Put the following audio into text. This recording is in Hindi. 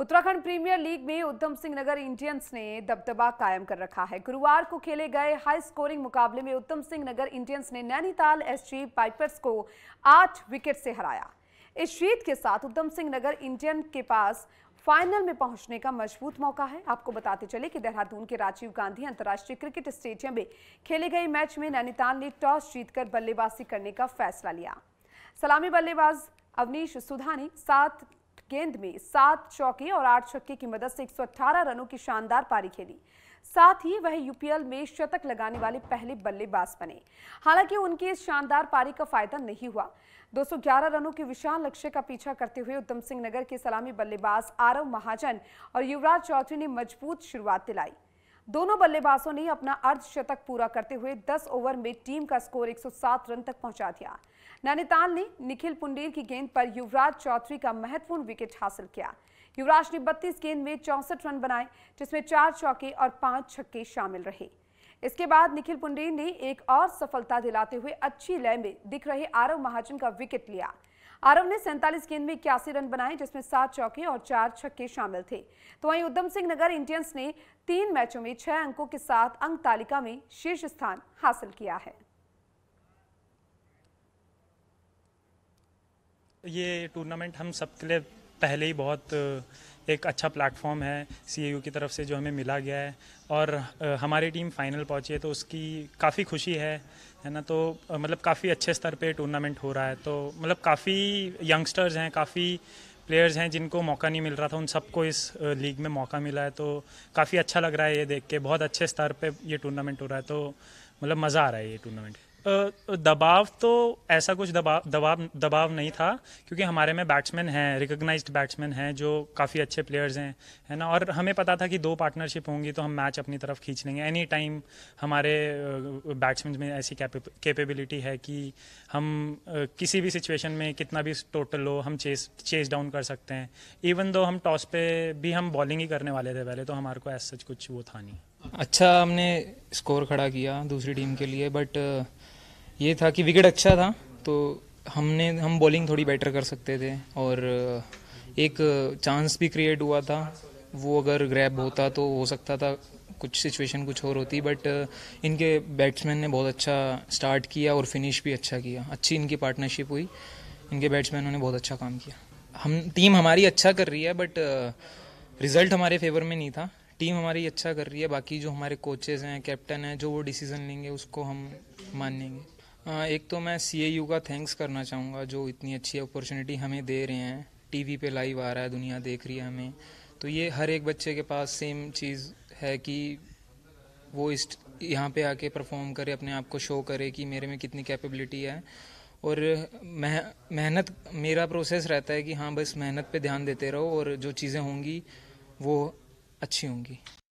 उत्तराखंड प्रीमियर लीग में उधम सिंह नगर इंडियंस ने दबदबा कायम कर रखा है गुरुवार को खेले गए हाई स्कोरिंग मुकाबले में उधम सिंह नगर इंडियंस ने नैनीताल एसजी पाइपर्स को आठ विकेट से हराया इस जीत के साथ उधम सिंह नगर इंडियन के पास फाइनल में पहुंचने का मजबूत मौका है आपको बताते चले कि देहरादून के राजीव गांधी अंतर्राष्ट्रीय क्रिकेट स्टेडियम में खेले गए मैच में नैनीताल ने टॉस जीतकर बल्लेबाजी करने का फैसला लिया सलामी बल्लेबाज अवनीश सुधा ने सात गेंद में सात चौके और आठ छक्के की मदद से 118 रनों की शानदार पारी खेली साथ ही वह यूपीएल में शतक लगाने वाले पहले बल्लेबाज बने हालांकि उनकी इस शानदार पारी का फायदा नहीं हुआ 211 रनों के विशाल लक्ष्य का पीछा करते हुए उधम सिंह नगर के सलामी बल्लेबाज आरव महाजन और युवराज चौधरी ने मजबूत शुरुआत दिलाई दोनों बल्लेबाजों ने अपना अर्धशतक पूरा करते हुए 10 ओवर में टीम का स्कोर 107 रन तक पहुंचा दिया नैनीताल ने निखिल पुंडेर की गेंद पर युवराज चौधरी का महत्वपूर्ण विकेट हासिल किया युवराज ने 32 गेंद में चौसठ रन बनाए जिसमें चार चौके और पांच छक्के शामिल रहे इसके बाद निखिल पुंडेर ने एक और सफलता दिलाते हुए अच्छी लय में दिख रहे आरव महाजन का विकेट लिया आरव ने सैंतालीस गेंद में इक्यासी रन बनाए जिसमें सात चौके और चार छक्के शामिल थे तो वहीं उधम सिंह नगर इंडियंस ने तीन मैचों में छह अंकों के साथ अंक तालिका में शीर्ष स्थान हासिल किया है ये टूर्नामेंट हम सबके लिए पहले ही बहुत एक अच्छा प्लेटफॉर्म है सी की तरफ से जो हमें मिला गया है और हमारी टीम फाइनल पहुंची है तो उसकी काफ़ी खुशी है है ना तो मतलब काफ़ी अच्छे स्तर पे टूर्नामेंट हो रहा है तो मतलब काफ़ी यंगस्टर्स हैं काफ़ी प्लेयर्स हैं जिनको मौका नहीं मिल रहा था उन सबको इस लीग में मौका मिला है तो काफ़ी अच्छा लग रहा है ये देख के बहुत अच्छे स्तर पर ये टूर्नामेंट हो रहा है तो मतलब मज़ा आ रहा है ये टूर्नामेंट दबाव तो ऐसा कुछ दबाव दबाव दबाव नहीं था क्योंकि हमारे में बैट्समैन हैं रिकोगनाइज बैट्समैन हैं जो काफ़ी अच्छे प्लेयर्स हैं है ना और हमें पता था कि दो पार्टनरशिप होंगी तो हम मैच अपनी तरफ खींच लेंगे एनी टाइम हमारे बैट्समैन में ऐसी कैपेबिलिटी है कि हम किसी भी सिचुएशन में कितना भी टोटल हो हम चेस चेस डाउन कर सकते हैं इवन दो हम टॉस पे भी हम बॉलिंग ही करने वाले थे पहले तो हमारे को ऐसा सच कुछ वो था नहीं अच्छा हमने स्कोर खड़ा किया दूसरी टीम के लिए बट uh... ये था कि विकेट अच्छा था तो हमने हम बॉलिंग थोड़ी बेटर कर सकते थे और एक चांस भी क्रिएट हुआ था वो अगर ग्रैब होता तो हो सकता था कुछ सिचुएशन कुछ और होती बट इनके बैट्समैन ने बहुत अच्छा स्टार्ट किया और फिनिश भी अच्छा किया अच्छी इनकी पार्टनरशिप हुई इनके बैट्समैनों ने बहुत अच्छा काम किया हम टीम हमारी अच्छा कर रही है बट रिजल्ट हमारे फेवर में नहीं था टीम हमारी अच्छा कर रही है बाकी जो हमारे कोचेज हैं कैप्टन हैं जो वो डिसीजन लेंगे उसको हम मानेंगे एक तो मैं सी का थैंक्स करना चाहूँगा जो इतनी अच्छी अपॉर्चुनिटी हमें दे रहे हैं टीवी पे लाइव आ रहा है दुनिया देख रही है हमें तो ये हर एक बच्चे के पास सेम चीज़ है कि वो इस यहाँ पे आके परफॉर्म करे अपने आप को शो करे कि मेरे में कितनी कैपेबिलिटी है और मह मेहनत मेरा प्रोसेस रहता है कि हाँ बस मेहनत पे ध्यान देते रहो और जो चीज़ें होंगी वो अच्छी होंगी